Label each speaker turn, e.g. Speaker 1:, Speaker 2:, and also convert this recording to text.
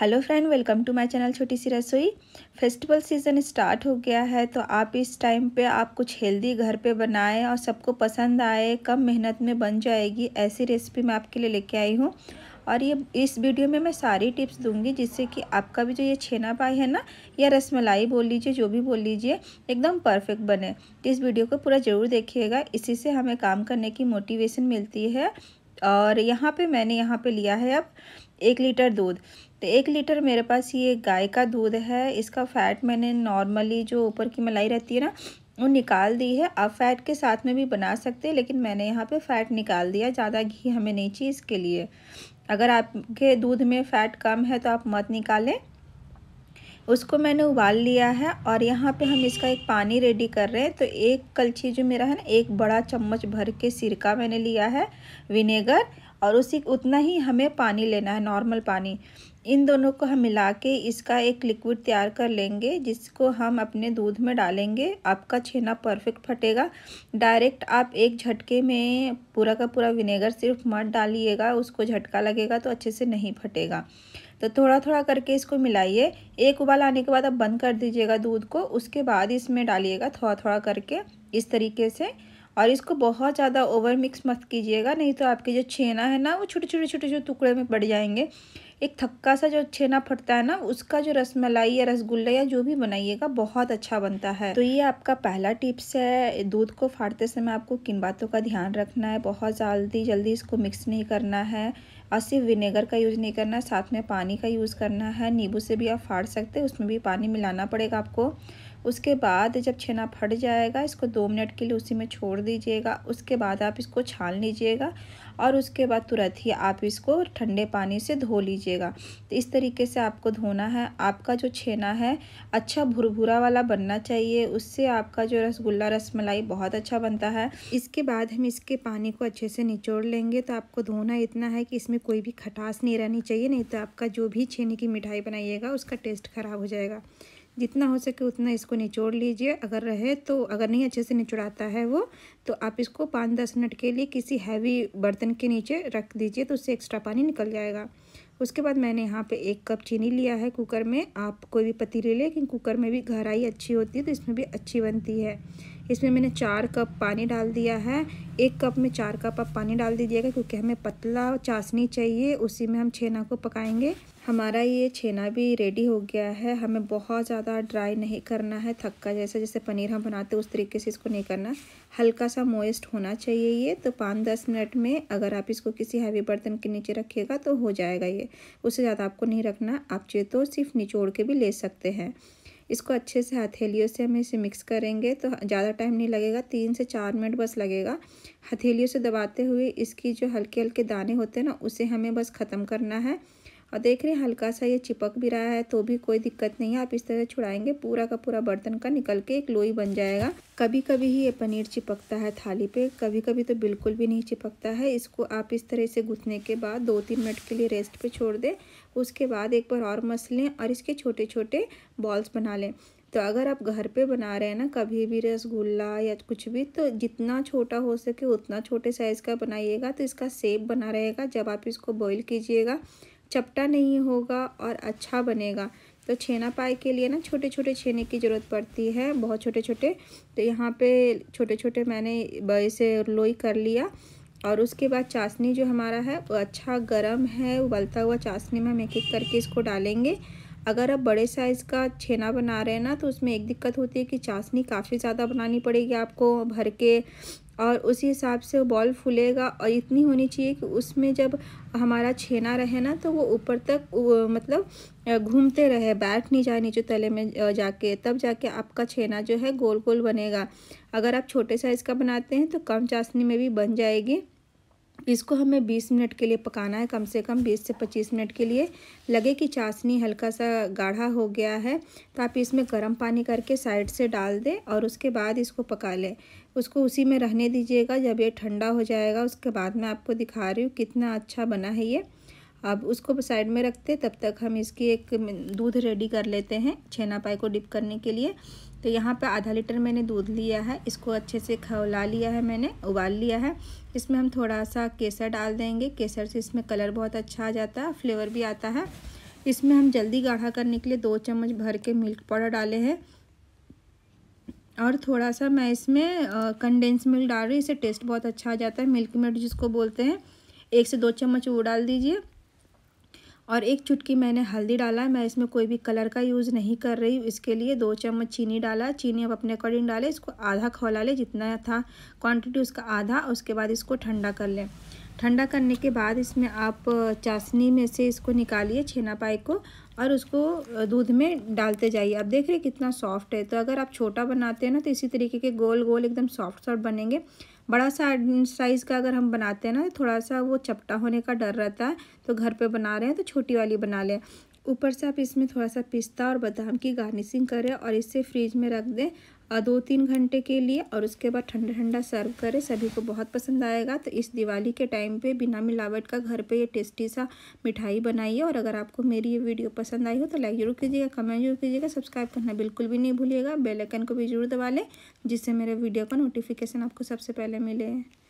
Speaker 1: hello friend welcome to my channel Chhoti Si रसोई festival season start हो गया है तो आप इस टाइम पे आप कुछ हेल्दी घर पे बनाएं और सबको पसंद आए कम मेहनत में बन जाएगी ऐसी रेसिपी मैं आपके लिए लेके आई हूँ और ये इस वीडियो में मैं सारी टिप्स दूंगी जिससे कि आपका भी जो ये छेना पाई है ना या रसमलाई बोल लीजिए जो भी बोल लीजिए एकदम परफेक्ट बने तो इस वीडियो को पूरा ज़रूर देखिएगा इसी से हमें काम करने की मोटिवेशन मिलती है और यहाँ पे मैंने यहाँ पे लिया है अब एक लीटर दूध तो एक लीटर मेरे पास ये गाय का दूध है इसका फ़ैट मैंने नॉर्मली जो ऊपर की मलाई रहती है ना वो निकाल दी है आप फ़ैट के साथ में भी बना सकते हैं लेकिन मैंने यहाँ पे फ़ैट निकाल दिया ज़्यादा घी हमें नहीं चाहिए इसके लिए अगर आपके दूध में फ़ैट कम है तो आप मत निकालें उसको मैंने उबाल लिया है और यहाँ पे हम इसका एक पानी रेडी कर रहे हैं तो एक कलछी जो मेरा है ना एक बड़ा चम्मच भर के सिरका मैंने लिया है विनेगर और उसी उतना ही हमें पानी लेना है नॉर्मल पानी इन दोनों को हम मिला के इसका एक लिक्विड तैयार कर लेंगे जिसको हम अपने दूध में डालेंगे आपका छेना परफेक्ट फटेगा डायरेक्ट आप एक झटके में पूरा का पूरा विनेगर सिर्फ मत डालिएगा उसको झटका लगेगा तो अच्छे से नहीं फटेगा तो थोड़ा थोड़ा करके इसको मिलाइए एक उबाल आने के बाद आप बंद कर दीजिएगा दूध को उसके बाद इसमें डालिएगा थोड़ा थोड़ा करके इस तरीके से और इसको बहुत ज़्यादा ओवर मिक्स मत कीजिएगा नहीं तो आपके जो छेना है ना वो छोटे छोटे छोटे छोटे टुकड़े में पड़ जाएंगे एक थक्का सा जो छेना फटता है ना उसका जो रसमलाई या रसगुल्ला या जो भी बनाइएगा बहुत अच्छा बनता है तो ये आपका पहला टिप्स है दूध को फाड़ते समय आपको किन बातों का ध्यान रखना है बहुत जल्दी जल्दी इसको मिक्स नहीं करना है और सिर्फ विनेगर का यूज़ नहीं करना है साथ में पानी का यूज़ करना है नींबू से भी आप फाड़ सकते हैं उसमें भी पानी मिलाना पड़ेगा आपको उसके बाद जब छेना फट जाएगा इसको दो मिनट के लिए उसी में छोड़ दीजिएगा उसके बाद आप इसको छान लीजिएगा और उसके बाद तुरंत ही आप इसको ठंडे पानी से धो लीजिएगा तो इस तरीके से आपको धोना है आपका जो छेना है अच्छा भुरभुरा वाला बनना चाहिए उससे आपका जो रसगुल्ला रसमलाई बहुत अच्छा बनता है इसके बाद हम इसके पानी को अच्छे से निचोड़ लेंगे तो आपको धोना इतना है कि इसमें कोई भी खटास नहीं रहनी चाहिए नहीं तो आपका जो भी छेने की मिठाई बनाइएगा उसका टेस्ट ख़राब हो जाएगा जितना हो सके उतना इसको निचोड़ लीजिए अगर रहे तो अगर नहीं अच्छे से निचोड़ाता है वो तो आप इसको पाँच दस मिनट के लिए किसी हैवी बर्तन के नीचे रख दीजिए तो उससे एक्स्ट्रा पानी निकल जाएगा उसके बाद मैंने यहाँ पे एक कप चीनी लिया है कुकर में आप कोई भी पतीली ले लेकिन कुकर में भी गहराई अच्छी होती है तो इसमें भी अच्छी बनती है इसमें मैंने चार कप पानी डाल दिया है एक कप में चार कप आप पानी डाल दीजिएगा क्योंकि हमें पतला चाशनी चाहिए उसी में हम छेना को पकाएंगे हमारा ये छेना भी रेडी हो गया है हमें बहुत ज़्यादा ड्राई नहीं करना है थक्का जैसा जैसे पनीर हम बनाते उस तरीके से इसको नहीं करना हल्का सा मोइस्ट होना चाहिए ये तो पाँच दस मिनट में अगर आप इसको किसी हैवी बर्तन के नीचे रखिएगा तो हो जाएगा ये उससे ज़्यादा आपको नहीं रखना आप चाहे तो सिर्फ निचोड़ के भी ले सकते हैं इसको अच्छे से हथेलियों से हम इसे मिक्स करेंगे तो ज़्यादा टाइम नहीं लगेगा तीन से चार मिनट बस लगेगा हथेलियों से दबाते हुए इसकी जो हल्के हल्के दाने होते हैं ना उसे हमें बस ख़त्म करना है और देख रहे हैं हल्का सा ये चिपक भी रहा है तो भी कोई दिक्कत नहीं है आप इस तरह छुड़ाएंगे पूरा का पूरा बर्तन का निकल के एक लोई बन जाएगा कभी कभी ही ये पनीर चिपकता है थाली पे कभी कभी तो बिल्कुल भी नहीं चिपकता है इसको आप इस तरह से गुथने के बाद दो तीन मिनट के लिए रेस्ट पर छोड़ दें उसके बाद एक बार और मस लें और इसके छोटे छोटे बॉल्स बना लें तो अगर आप घर पे बना रहे हैं ना कभी भी रसगुल्ला या कुछ भी तो जितना छोटा हो सके उतना छोटे साइज़ का बनाइएगा तो इसका सेप बना रहेगा जब आप इसको बॉईल कीजिएगा चपटा नहीं होगा और अच्छा बनेगा तो छेना पाए के लिए ना छोटे छोटे छेने की ज़रूरत पड़ती है बहुत छोटे छोटे तो यहाँ पे छोटे छोटे मैंने इसे लोई कर लिया और उसके बाद चाशनी जो हमारा है वो अच्छा गर्म है उबलता हुआ चाशनी में हम एक एक करके इसको डालेंगे अगर आप बड़े साइज़ का छेना बना रहे हैं ना तो उसमें एक दिक्कत होती है कि चाशनी काफ़ी ज़्यादा बनानी पड़ेगी आपको भर के और उसी हिसाब से वो बॉल फूलेगा और इतनी होनी चाहिए कि उसमें जब हमारा छेना रहे ना तो वो ऊपर तक मतलब घूमते रहे बैठ नहीं जाए नीचे तले में जाके तब जाके आपका छेना जो है गोल गोल बनेगा अगर आप छोटे साइज़ का बनाते हैं तो कम चाशनी में भी बन जाएगी इसको हमें 20 मिनट के लिए पकाना है कम से कम 20 से 25 मिनट के लिए लगे कि चाशनी हल्का सा गाढ़ा हो गया है तो आप इसमें गर्म पानी करके साइड से डाल दें और उसके बाद इसको पका लें उसको उसी में रहने दीजिएगा जब ये ठंडा हो जाएगा उसके बाद मैं आपको दिखा रही हूँ कितना अच्छा बना है ये अब उसको साइड में रखते तब तक हम इसकी एक दूध रेडी कर लेते हैं छेना पाई को डिप करने के लिए तो यहाँ पर आधा लीटर मैंने दूध लिया है इसको अच्छे से खौला लिया है मैंने उबाल लिया है इसमें हम थोड़ा सा केसर डाल देंगे केसर से इसमें कलर बहुत अच्छा आ जाता है फ्लेवर भी आता है इसमें हम जल्दी गाढ़ा करने के लिए दो चम्मच भर के मिल्क पाउडर डाले हैं और थोड़ा सा मैं इसमें कंडेंस मिल्क डाल रही हूँ इससे टेस्ट बहुत अच्छा आ जाता है मिल्क मेड जिसको बोलते हैं एक से दो चम्मच वो डाल दीजिए और एक चुटकी मैंने हल्दी डाला है मैं इसमें कोई भी कलर का यूज़ नहीं कर रही हूँ इसके लिए दो चम्मच चीनी डाला चीनी आप अपने अकॉर्डिंग डालें इसको आधा खोला लें जितना था क्वांटिटी उसका आधा उसके बाद इसको ठंडा कर लें ठंडा करने के बाद इसमें आप चाशनी में से इसको निकालिए छेना पाई को और उसको दूध में डालते जाइए आप देख रहे कितना सॉफ्ट है तो अगर आप छोटा बनाते हैं ना तो इसी तरीके के गोल गोल एकदम सॉफ्ट सॉफ्ट बनेंगे बड़ा सा साइज़ का अगर हम बनाते हैं ना थोड़ा सा वो चपटा होने का डर रहता है तो घर पे बना रहे हैं तो छोटी वाली बना लें ऊपर से आप इसमें थोड़ा सा पिस्ता और बादाम की गार्निशिंग करें और इसे फ्रिज में रख दें दो तीन घंटे के लिए और उसके बाद ठंडा ठंडा सर्व करें सभी को बहुत पसंद आएगा तो इस दिवाली के टाइम पे बिना मिलावट का घर पे ये टेस्टी सा मिठाई बनाइए और अगर आपको मेरी ये वीडियो पसंद आई हो तो लाइक जरूर कीजिएगा कमेंट जरूर कीजिएगा सब्सक्राइब करना बिल्कुल भी नहीं भूलिएगा बेलाइकन को भी जरूर दबा लें जिससे मेरे वीडियो का नोटिफिकेशन आपको सबसे पहले मिले